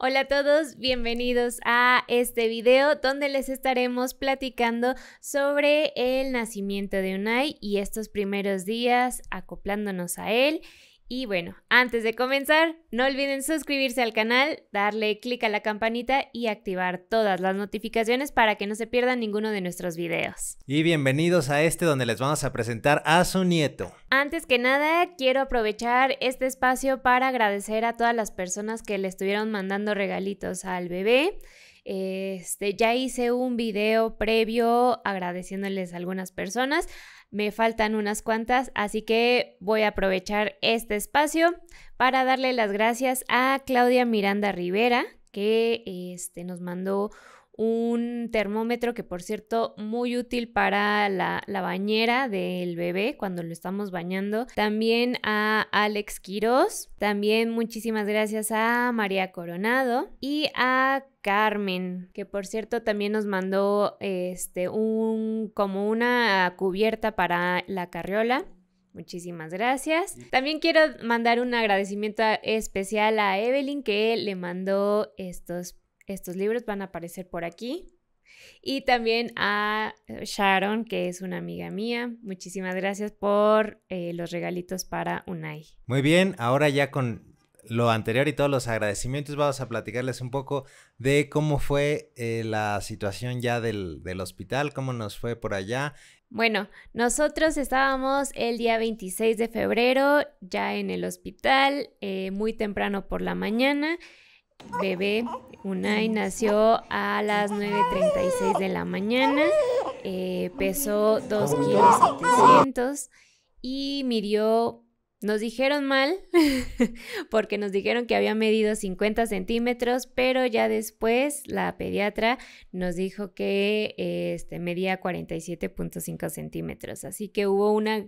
Hola a todos, bienvenidos a este video donde les estaremos platicando sobre el nacimiento de Unai y estos primeros días acoplándonos a él y bueno, antes de comenzar, no olviden suscribirse al canal, darle clic a la campanita y activar todas las notificaciones para que no se pierdan ninguno de nuestros videos. Y bienvenidos a este donde les vamos a presentar a su nieto. Antes que nada, quiero aprovechar este espacio para agradecer a todas las personas que le estuvieron mandando regalitos al bebé. Este, ya hice un video previo agradeciéndoles a algunas personas. Me faltan unas cuantas, así que voy a aprovechar este espacio para darle las gracias a Claudia Miranda Rivera, que este, nos mandó un termómetro que por cierto muy útil para la, bañera del bebé cuando lo estamos bañando. También a Alex Quiroz, también muchísimas gracias a María Coronado y a Carmen, que por cierto también nos mandó este un como una cubierta para la carriola. Muchísimas gracias. También quiero mandar un agradecimiento especial a Evelyn que le mandó estos estos libros van a aparecer por aquí. Y también a Sharon, que es una amiga mía. Muchísimas gracias por eh, los regalitos para UNAI. Muy bien, ahora ya con lo anterior y todos los agradecimientos, vamos a platicarles un poco de cómo fue eh, la situación ya del, hospital, cómo nos fue por allá. Bueno, nosotros estábamos el día 26 de febrero ya en el hospital, eh, muy temprano por la mañana bebé Unai nació a las 9.36 de la mañana, eh, pesó 2.700 kilos y midió, nos dijeron mal, porque nos dijeron que había medido 50 centímetros, pero ya después la pediatra nos dijo que este, medía 47.5 centímetros, así que hubo una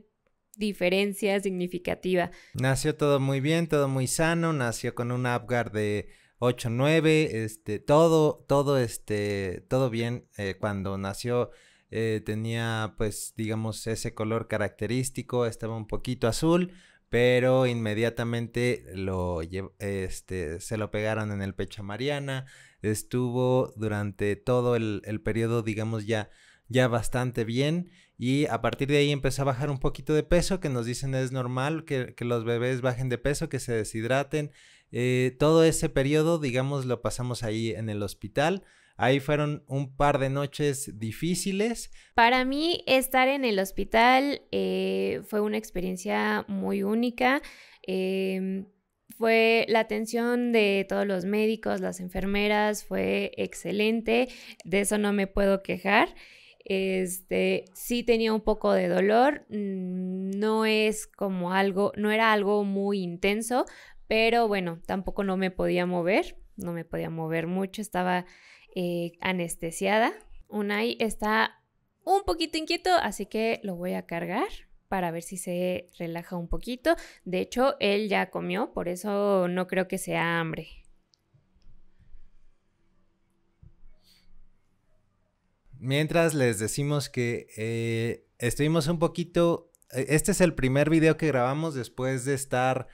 diferencia significativa. Nació todo muy bien, todo muy sano, nació con un Apgar de 8, 9, este, todo, todo, este, todo bien. Eh, cuando nació eh, tenía, pues, digamos, ese color característico, estaba un poquito azul, pero inmediatamente lo, este, se lo pegaron en el pecho a Mariana. Estuvo durante todo el, periodo, digamos, ya, ya bastante bien. Y a partir de ahí empezó a bajar un poquito de peso, que nos dicen es normal que, que los bebés bajen de peso, que se deshidraten. Eh, todo ese periodo, digamos, lo pasamos ahí en el hospital. Ahí fueron un par de noches difíciles. Para mí, estar en el hospital eh, fue una experiencia muy única. Em, fue la atención de todos los médicos, las enfermeras, fue excelente. De eso no me puedo quejar. Este, sí tenía un poco de dolor, mm, no es como algo, no era algo muy intenso, pero bueno, tampoco no me podía mover, no me podía mover mucho, estaba eh, anestesiada. Unai está un poquito inquieto, así que lo voy a cargar para ver si se relaja un poquito. De hecho, él ya comió, por eso no creo que sea hambre. Mientras les decimos que eh, estuvimos un poquito... E, este es el primer video que grabamos después de estar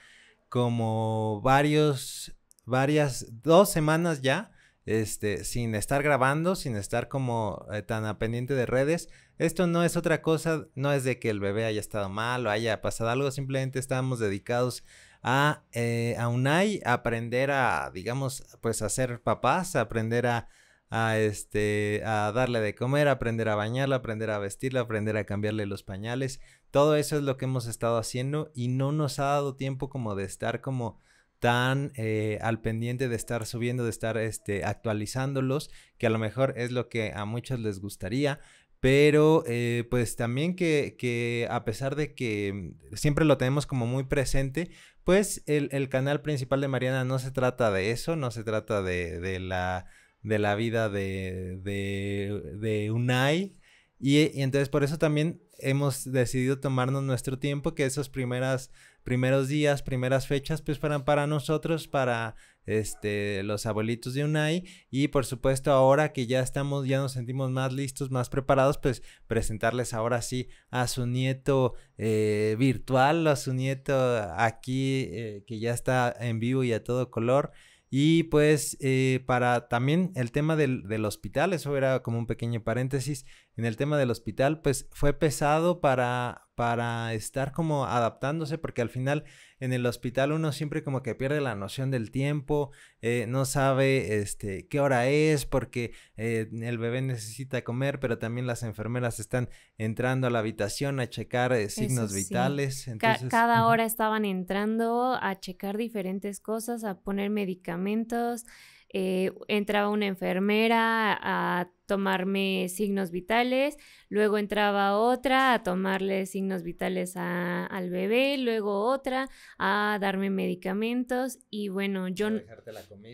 como varios, varias, dos semanas ya, este, sin estar grabando, sin estar como eh, tan a pendiente de redes. Esto no es otra cosa, no es de que el bebé haya estado mal o haya pasado algo, simplemente estábamos dedicados a, eh, a UNAI, a aprender a, digamos, pues a ser papás, a aprender a, a, este, a darle de comer, aprender a bañarla, aprender a vestirla, aprender a cambiarle los pañales, todo eso es lo que hemos estado haciendo y no nos ha dado tiempo como de estar como tan eh, al pendiente de estar subiendo, de estar este, actualizándolos, que a lo mejor es lo que a muchos les gustaría, pero eh, pues también que, a pesar de que siempre lo tenemos como muy presente, pues el, canal principal de Mariana no se trata de eso, no se trata de, la, de la vida de, de, de Unai, y, entonces por eso también hemos decidido tomarnos nuestro tiempo, que esos primeras, primeros días, primeras fechas, pues fueran para nosotros, para este, los abuelitos de UNAI. Y por supuesto ahora que ya estamos, ya nos sentimos más listos, más preparados, pues presentarles ahora sí a su nieto eh, virtual, a su nieto aquí eh, que ya está en vivo y a todo color. Y pues eh, para también el tema del, del, hospital, eso era como un pequeño paréntesis, en el tema del hospital pues fue pesado para, para estar como adaptándose, porque al final en el hospital uno siempre como que pierde la noción del tiempo, eh, no sabe este, qué hora es, porque eh, el bebé necesita comer, pero también las enfermeras están entrando a la habitación a checar eh, signos vitales. cada hora estaban entrando a checar diferentes cosas, a poner medicamentos. entraba una enfermera a tomarme signos vitales, luego entraba otra a tomarle signos vitales al bebé, luego otra a darme medicamentos y bueno, yo...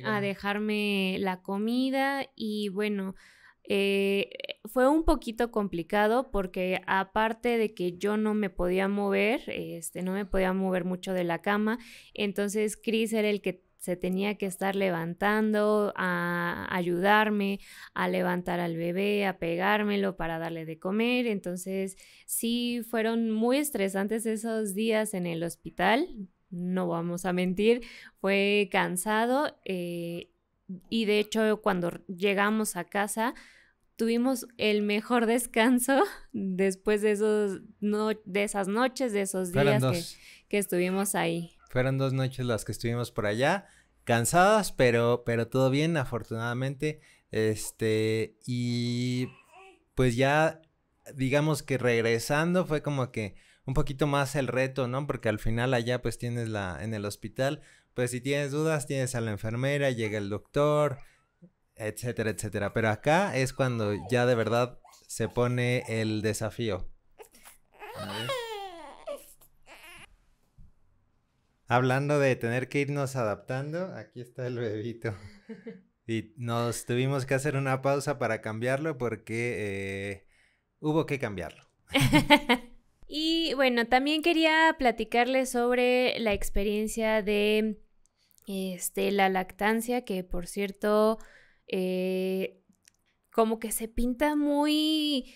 A, a dejarme la comida y bueno, eh, fue un poquito complicado porque aparte de que yo no me podía mover, este, no me podía mover mucho de la cama, entonces Chris era el que se tenía que estar levantando a ayudarme a levantar al bebé, a pegármelo para darle de comer. Entonces, sí fueron muy estresantes esos días en el hospital, no vamos a mentir, fue cansado eh, y de hecho cuando llegamos a casa, tuvimos el mejor descanso después de, esos no, de esas noches, de esos días que, estuvimos ahí. Fueron dos noches las que estuvimos por allá, cansadas, pero, pero todo bien, afortunadamente. Este, y pues ya, digamos que regresando fue como que un poquito más el reto, ¿no? Porque al final allá pues tienes la, en el hospital, pues si tienes dudas, tienes a la enfermera, llega el doctor, etcétera, etcétera. Pero acá es cuando ya de verdad se pone el desafío. Hablando de tener que irnos adaptando, aquí está el bebito. Y nos tuvimos que hacer una pausa para cambiarlo porque eh, hubo que cambiarlo. y bueno, también quería platicarles sobre la experiencia de este, la lactancia, que por cierto, eh, como que se pinta muy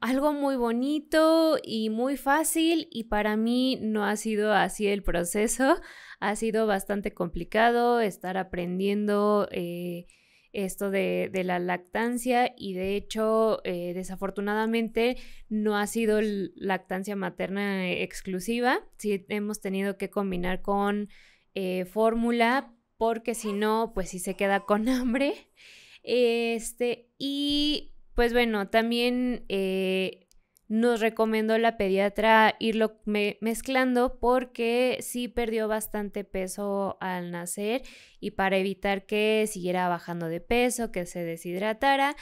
algo muy bonito y muy fácil y para mí no ha sido así el proceso. Ha sido bastante complicado estar aprendiendo eh, esto de, la lactancia y de hecho eh, desafortunadamente no ha sido lactancia materna exclusiva. Sí hemos tenido que combinar con eh, fórmula porque si no, pues sí se queda con hambre. Este, y pues bueno, también eh, nos recomendó la pediatra irlo mezclando porque sí perdió bastante peso al nacer y para evitar que siguiera bajando de peso, que se deshidratara,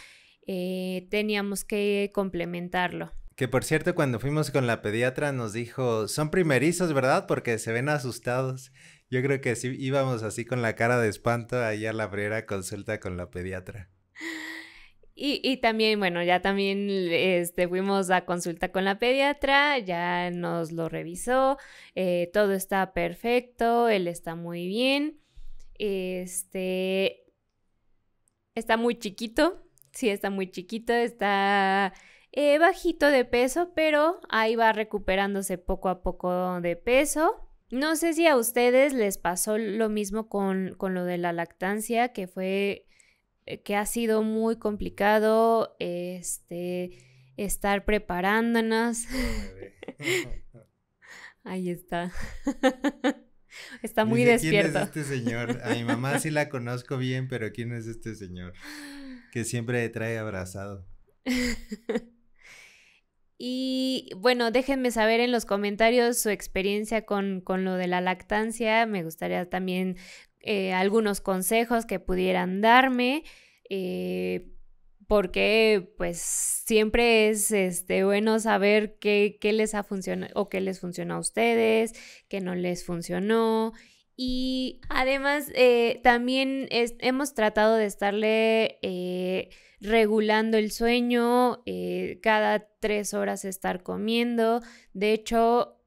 eh, teníamos que complementarlo. Que por cierto, cuando fuimos con la pediatra nos dijo, son primerizos, ¿verdad? Porque se ven asustados. Yo creo que sí íbamos así con la cara de espanto allá a la primera consulta con la pediatra. Y, también, bueno, ya también este, fuimos a consulta con la pediatra, ya nos lo revisó, eh, todo está perfecto, él está muy bien, este, está muy chiquito, sí, está muy chiquito, está eh, bajito de peso, pero ahí va recuperándose poco a poco de peso. No sé si a ustedes les pasó lo mismo con, con lo de la lactancia, que fue eh, que ha sido muy complicado este, estar preparándonos. Ahí está. Está muy despierta despierto. ¿Quién es este señor? A mi mamá sí la conozco bien, pero ¿quién es este señor? Que siempre trae abrazado. Y bueno, déjenme saber en los comentarios su experiencia con, con, lo de la lactancia. Me gustaría también eh, algunos consejos que pudieran darme, eh, porque pues siempre es este, bueno saber qué, les ha funcionado o qué les funcionó a ustedes, qué no les funcionó. Y además eh, también hemos tratado de estarle regulando el sueño, cada tres horas estar comiendo. De hecho,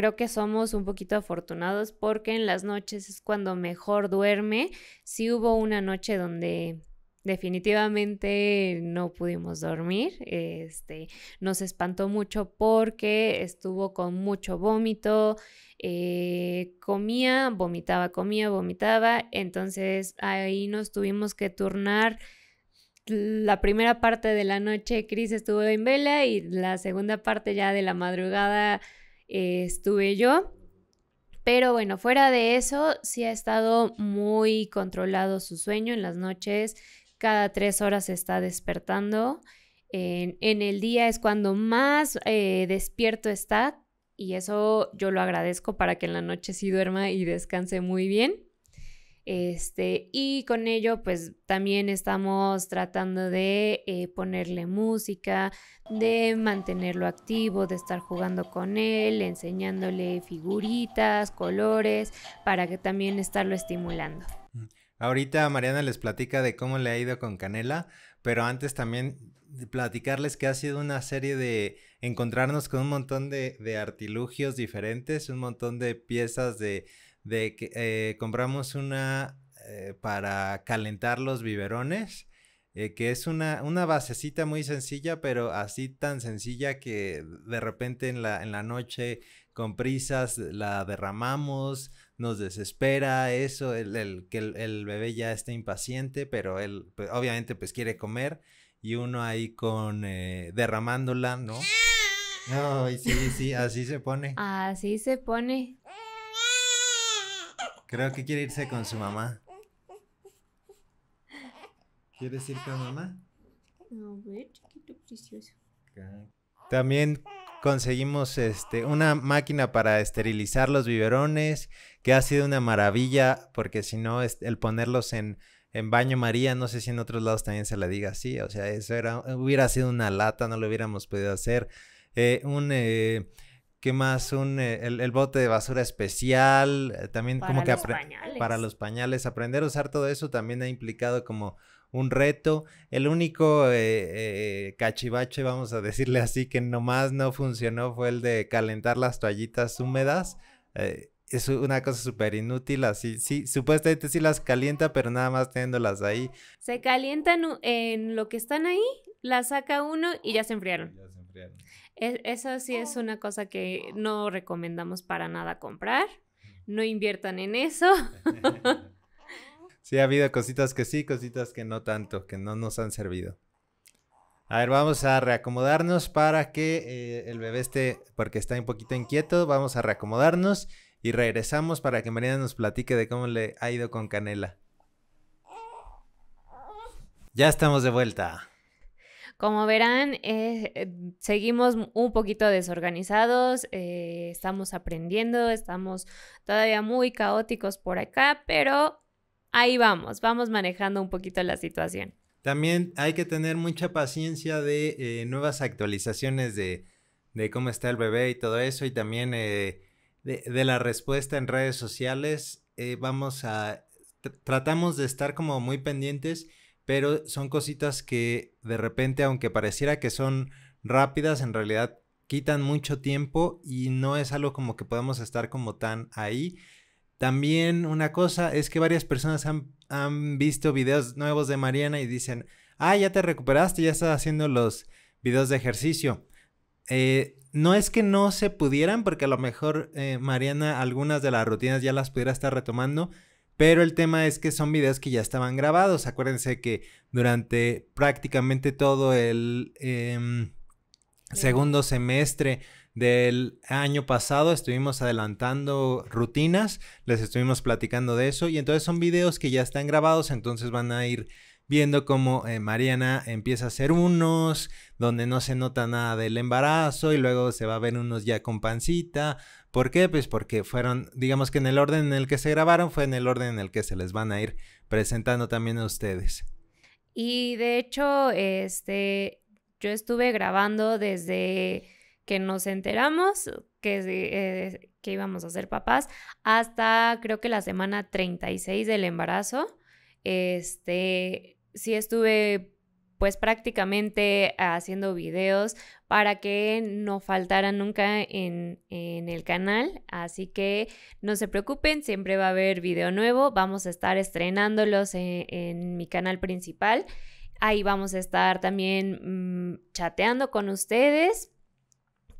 creo que somos un poquito afortunados porque en las noches es cuando mejor duerme. Sí hubo una noche donde definitivamente no pudimos dormir. Este, nos espantó mucho porque estuvo con mucho vómito. Eh, comía, vomitaba, comía, vomitaba. Entonces ahí nos tuvimos que turnar. La primera parte de la noche Cris estuvo en vela y la segunda parte ya de la madrugada eh, estuve yo. Pero bueno, fuera de eso, sí ha estado muy controlado su sueño en las noches. Cada tres horas se está despertando. En, el día es cuando más eh, despierto está y eso yo lo agradezco para que en la noche sí duerma y descanse muy bien. Este, y con ello, pues también estamos tratando de eh, ponerle música, de mantenerlo activo, de estar jugando con él, enseñándole figuritas, colores, para que también estarlo estimulando. Mm. Ahorita Mariana les platica de cómo le ha ido con Canela, pero antes también platicarles que ha sido una serie de encontrarnos con un montón de artilugios diferentes, un montón de piezas de de que eh, compramos una eh, para calentar los biberones, eh, que es una, basecita muy sencilla, pero así tan sencilla que de repente en la, en la noche con prisas la derramamos, nos desespera eso, el, el que el, bebé ya está impaciente, pero él pues, obviamente pues quiere comer y uno ahí con derramándola, ¿no? sí, sí, así se pone. Así se pone. Creo que quiere irse con su mamá. ¿Quieres ir con mamá? No, ve chiquito precioso. También conseguimos este, una máquina para esterilizar los biberones, que ha sido una maravilla, porque si no, el ponerlos en, baño María, no sé si en otros lados también se la diga así, o sea, eso era, hubiera sido una lata, no lo hubiéramos podido hacer. Eh, un eh, ¿Qué más? Un, eh, el, bote de basura especial, eh, también como que los pañales. para los pañales, aprender a usar todo eso también ha implicado como un reto. El único eh, cachivache, vamos a decirle así, que nomás no funcionó fue el de calentar las toallitas húmedas. es una cosa súper inútil, así, sí, supuestamente sí las calienta, pero nada más teniéndolas ahí. Se calientan en lo que están ahí, las saca uno y ya se enfriaron. Ya se enfriaron eso sí es una cosa que no recomendamos para nada comprar. No inviertan en eso. sí, ha habido cositas que sí, cositas que no tanto, que no nos han servido. A ver, vamos a reacomodarnos para que eh, el bebé esté, porque está un poquito inquieto, vamos a reacomodarnos y regresamos para que Mariana nos platique de cómo le ha ido con Canela. Ya estamos de vuelta. Como verán, eh, eh, seguimos un poquito desorganizados, eh, estamos aprendiendo, estamos todavía muy caóticos por acá, pero ahí vamos, vamos manejando un poquito la situación. También hay que tener mucha paciencia de nuevas actualizaciones de, cómo está el bebé y todo eso, y también de, de, la respuesta en redes sociales. vamos a, tratamos de estar como muy pendientes pero son cositas que de repente, aunque pareciera que son rápidas, en realidad quitan mucho tiempo y no es algo como que podemos estar como tan ahí. También una cosa es que varias personas han, visto videos nuevos de Mariana y dicen, ah, ya te recuperaste, ya estás haciendo los videos de ejercicio. Eh, no es que no se pudieran, porque a lo mejor eh, Mariana algunas de las rutinas ya las pudiera estar retomando, pero el tema es que son videos que ya estaban grabados. Acuérdense que durante prácticamente todo el em, segundo semestre del año pasado estuvimos adelantando rutinas, les estuvimos platicando de eso y entonces son videos que ya están grabados, entonces van a ir viendo cómo eh, Mariana empieza a hacer unos donde no se nota nada del embarazo y luego se va a ver unos ya con pancita, ¿Por qué? Pues porque fueron, digamos que en el orden en el que se grabaron fue en el orden en el que se les van a ir presentando también a ustedes. Y de hecho, este, yo estuve grabando desde que nos enteramos que, eh, que íbamos a ser papás hasta creo que la semana 36 del embarazo. Este, sí estuve pues prácticamente haciendo videos para que no faltaran nunca en, el canal. Así que no se preocupen, siempre va a haber video nuevo. Vamos a estar estrenándolos e, en, mi canal principal. Ahí vamos a estar también mm, chateando con ustedes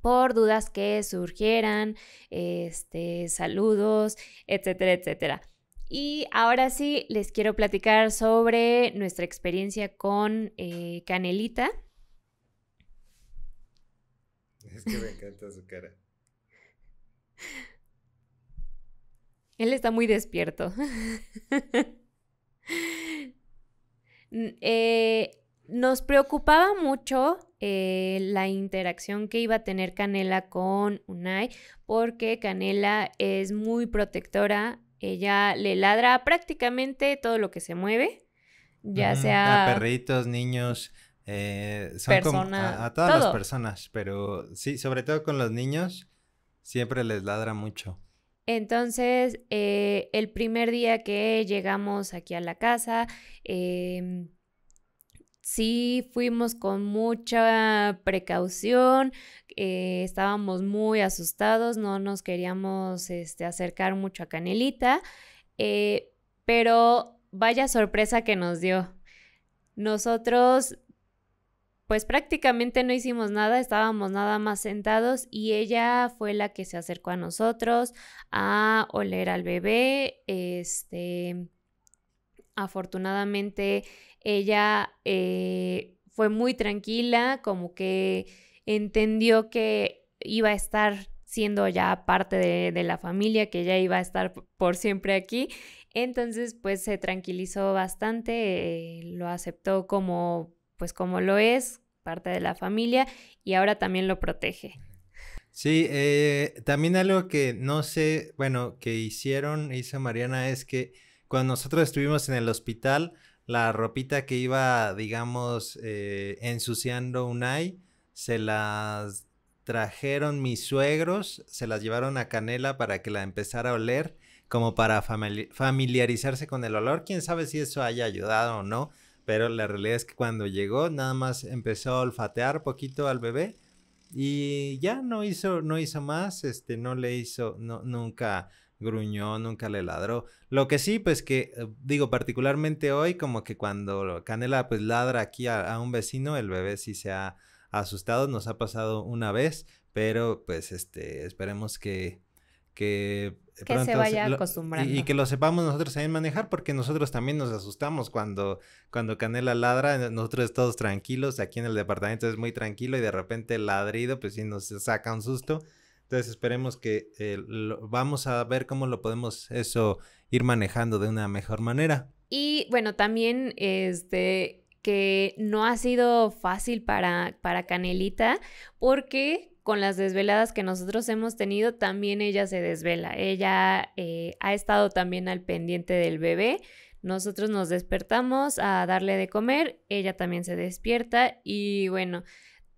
por dudas que surgieran, este, saludos, etcétera, etcétera. Y ahora sí, les quiero platicar sobre nuestra experiencia con eh, Canelita. Es que me encanta su cara. Él está muy despierto. Eh, nos preocupaba mucho eh, la interacción que iba a tener Canela con Unai, porque Canela es muy protectora ella le ladra prácticamente todo lo que se mueve, ya sea... A perritos, niños, eh, son como a, todas las personas, pero sí, sobre todo con los niños, siempre les ladra mucho. Entonces, eh, el primer día que llegamos aquí a la casa, em, sí fuimos con mucha precaución, eh, estábamos muy asustados, no nos queríamos este, acercar mucho a Canelita, eh, pero vaya sorpresa que nos dio. Nosotros, pues prácticamente no hicimos nada, estábamos nada más sentados y ella fue la que se acercó a nosotros a oler al bebé, este... Afortunadamente ella eh, fue muy tranquila, como que entendió que iba a estar siendo ya parte de, la familia, que ya iba a estar por siempre aquí. Entonces, pues se tranquilizó bastante, eh, lo aceptó como, pues como lo es, parte de la familia, y ahora también lo protege. Sí, eh, también algo que no sé, bueno, que hicieron, hizo Mariana, es que cuando nosotros estuvimos en el hospital, la ropita que iba, digamos, eh, ensuciando Unai, se las trajeron mis suegros, se las llevaron a Canela para que la empezara a oler, como para familiarizarse con el olor. Quién sabe si eso haya ayudado o no, pero la realidad es que cuando llegó nada más empezó a olfatear poquito al bebé y ya no hizo, no hizo más, este, no le hizo, no, nunca gruñó, nunca le ladró. Lo que sí, pues que, eh, digo, particularmente hoy, como que cuando Canela pues ladra aquí a, a un vecino, el bebé sí se ha asustados. Nos ha pasado una vez, pero pues este, esperemos que, que, Y, que lo sepamos nosotros también manejar, porque nosotros también nos asustamos cuando, cuando Canela ladra, eh, nosotros todos tranquilos, aquí en el departamento es muy tranquilo y de repente ladrido, pues sí nos saca un susto. Entonces esperemos que eh, vamos a ver cómo lo podemos eso ir manejando de una mejor manera. Y bueno, también este que no ha sido fácil para, para Canelita porque con las desveladas que nosotros hemos tenido, también ella se desvela. Ella eh, ha estado también al pendiente del bebé. Nosotros nos despertamos a darle de comer, ella también se despierta y bueno,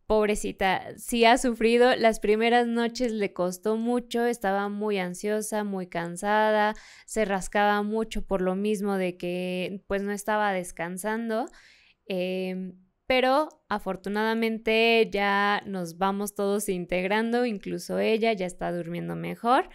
pobrecita, sí ha sufrido, las primeras noches le costó mucho, estaba muy ansiosa, muy cansada, se rascaba mucho por lo mismo de que pues no estaba descansando Em, pero afortunadamente ya nos vamos todos integrando, incluso ella ya está durmiendo mejor.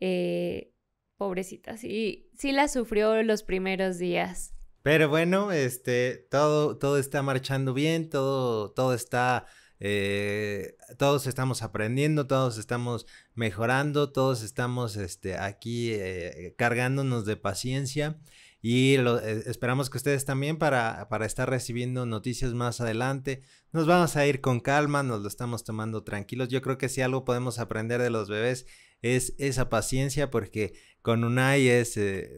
Eh, pobrecita, sí, sí la sufrió los primeros días. Pero bueno, este, todo, todo está marchando bien, todo, todo está, eh, todos estamos aprendiendo, todos estamos mejorando, todos estamos, este, aquí eh, cargándonos de paciencia y eh, esperamos que ustedes también para, para estar recibiendo noticias más adelante. Nos vamos a ir con calma, nos lo estamos tomando tranquilos. Yo creo que si algo podemos aprender de los bebés es esa paciencia porque con Unai es eh,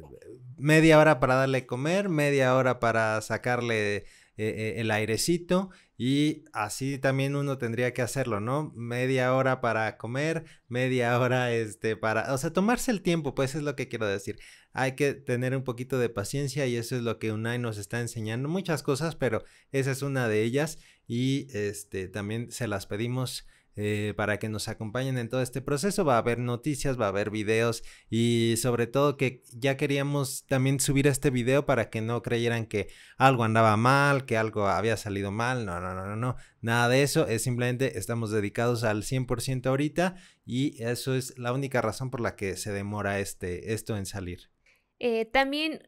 media hora para darle comer, media hora para sacarle eh, el airecito y así también uno tendría que hacerlo, ¿no? Media hora para comer, media hora este para, o sea, tomarse el tiempo, pues es lo que quiero decir. Hay que tener un poquito de paciencia y eso es lo que UNAI nos está enseñando, muchas cosas, pero esa es una de ellas y este también se las pedimos eh, para que nos acompañen en todo este proceso. Va a haber noticias, va a haber videos y sobre todo que ya queríamos también subir este video para que no creyeran que algo andaba mal, que algo había salido mal. No, no, no, no, no. Nada de eso. Es simplemente estamos dedicados al 100% ahorita y eso es la única razón por la que se demora este, esto en salir. Eh, también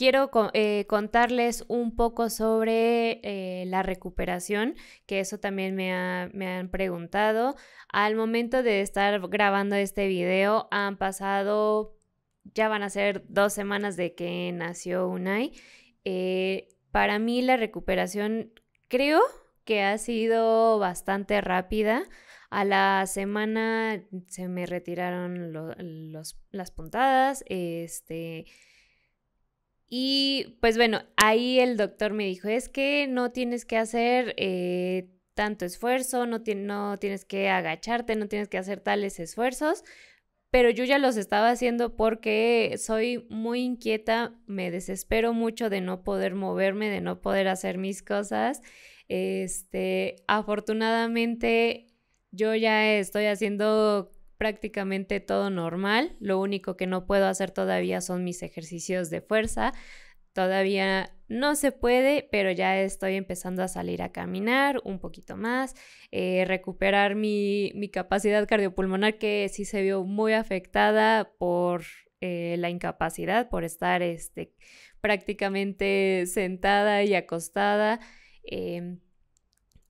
quiero eh, contarles un poco sobre eh, la recuperación, que eso también me, han preguntado. Al momento de estar grabando este video, han pasado, ya van a ser dos semanas de que nació Unai. Eh, para mí la recuperación creo que ha sido bastante rápida. A la semana se me retiraron las puntadas, este y pues bueno, ahí el doctor me dijo, es que no tienes que hacer eh, tanto esfuerzo, no, no tienes que agacharte, no tienes que hacer tales esfuerzos, pero yo ya los estaba haciendo porque soy muy inquieta, me desespero mucho de no poder moverme, de no poder hacer mis cosas. Este, afortunadamente yo ya estoy haciendo prácticamente todo normal. Lo único que no puedo hacer todavía son mis ejercicios de fuerza. Todavía no se puede, pero ya estoy empezando a salir a caminar un poquito más, eh, recuperar mi, capacidad cardiopulmonar que sí se vio muy afectada por eh, la incapacidad, por estar este, prácticamente sentada y acostada. Em,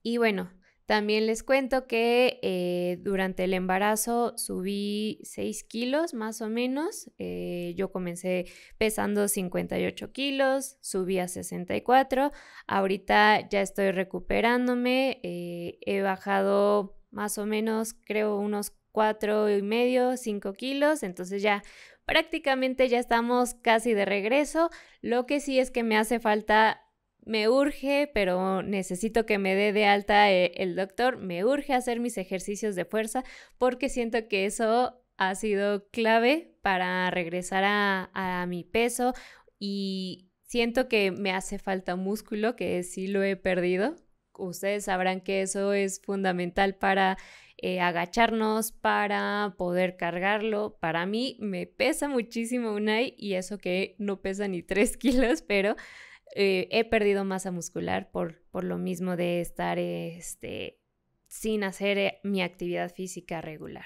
y bueno, también les cuento que eh, durante el embarazo subí 6 kilos más o menos. Eh, yo comencé pesando 58 kilos, subí a 64. Ahorita ya estoy recuperándome. Eh, he bajado más o menos, creo, unos 4 y medio, 5 kilos. Entonces ya prácticamente ya estamos casi de regreso. Lo que sí es que me hace falta me urge, pero necesito que me dé de alta eh, el doctor, me urge hacer mis ejercicios de fuerza porque siento que eso ha sido clave para regresar a, mi peso y siento que me hace falta músculo, que sí lo he perdido. Ustedes sabrán que eso es fundamental para eh, agacharnos, para poder cargarlo. Para mí me pesa muchísimo Unai y eso que no pesa ni tres kilos, pero eh, he perdido masa muscular por, por lo mismo de estar este, sin hacer eh, mi actividad física regular.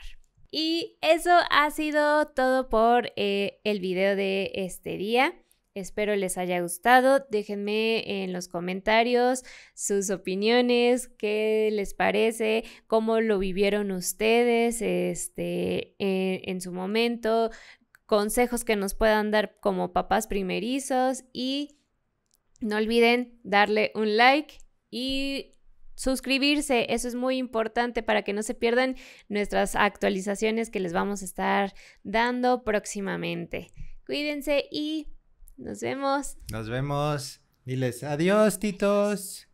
Y eso ha sido todo por eh, el video de este día. Espero les haya gustado. Déjenme en los comentarios sus opiniones, qué les parece, cómo lo vivieron ustedes este, en su momento, consejos que nos puedan dar como papás primerizos y no olviden darle un like y suscribirse. Eso es muy importante para que no se pierdan nuestras actualizaciones que les vamos a estar dando próximamente. Cuídense y nos vemos. Nos vemos. Diles adiós, titos.